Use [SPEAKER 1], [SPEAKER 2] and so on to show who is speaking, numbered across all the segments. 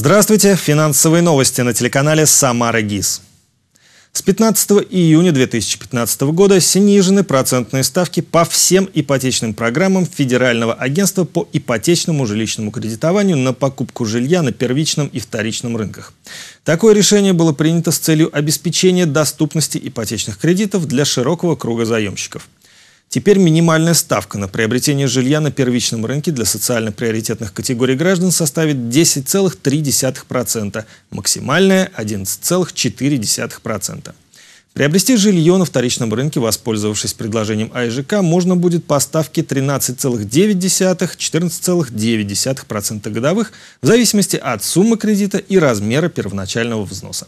[SPEAKER 1] Здравствуйте! Финансовые новости на телеканале «Самара ГИС». С 15 июня 2015 года снижены процентные ставки по всем ипотечным программам Федерального агентства по ипотечному жилищному кредитованию на покупку жилья на первичном и вторичном рынках. Такое решение было принято с целью обеспечения доступности ипотечных кредитов для широкого круга заемщиков. Теперь минимальная ставка на приобретение жилья на первичном рынке для социально приоритетных категорий граждан составит 10,3%, максимальная – 11,4%. Приобрести жилье на вторичном рынке, воспользовавшись предложением АИЖК, можно будет по ставке 13,9-14,9% годовых в зависимости от суммы кредита и размера первоначального взноса.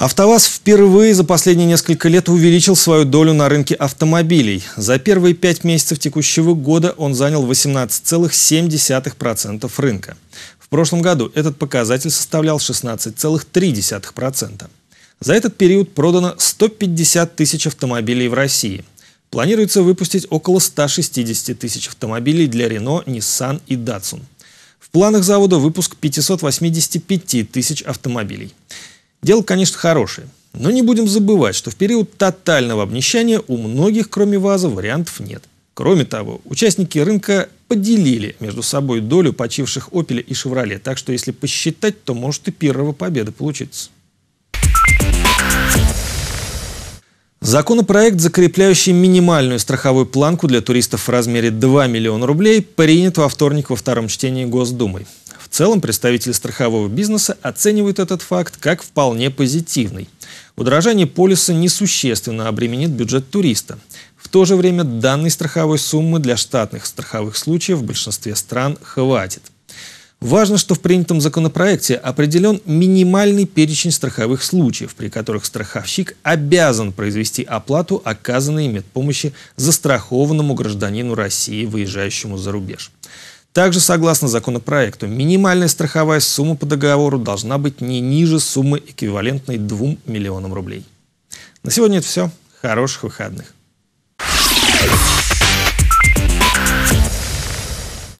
[SPEAKER 1] АвтоВАЗ впервые за последние несколько лет увеличил свою долю на рынке автомобилей. За первые пять месяцев текущего года он занял 18,7% рынка. В прошлом году этот показатель составлял 16,3%. За этот период продано 150 тысяч автомобилей в России. Планируется выпустить около 160 тысяч автомобилей для Renault, Nissan и Datsun. В планах завода выпуск 585 тысяч автомобилей. Дело, конечно, хорошее. Но не будем забывать, что в период тотального обнищания у многих, кроме ВАЗа, вариантов нет. Кроме того, участники рынка поделили между собой долю почивших «Опеля» и «Шевроле», так что если посчитать, то может и первого победа получиться. Законопроект, закрепляющий минимальную страховую планку для туристов в размере 2 миллиона рублей, принят во вторник во втором чтении Госдумой целом представители страхового бизнеса оценивают этот факт как вполне позитивный. Удорожание полиса несущественно обременит бюджет туриста. В то же время данной страховой суммы для штатных страховых случаев в большинстве стран хватит. Важно, что в принятом законопроекте определен минимальный перечень страховых случаев, при которых страховщик обязан произвести оплату оказанной медпомощи застрахованному гражданину России, выезжающему за рубеж. Также, согласно законопроекту, минимальная страховая сумма по договору должна быть не ниже суммы, эквивалентной 2 миллионам рублей. На сегодня это все. Хороших выходных.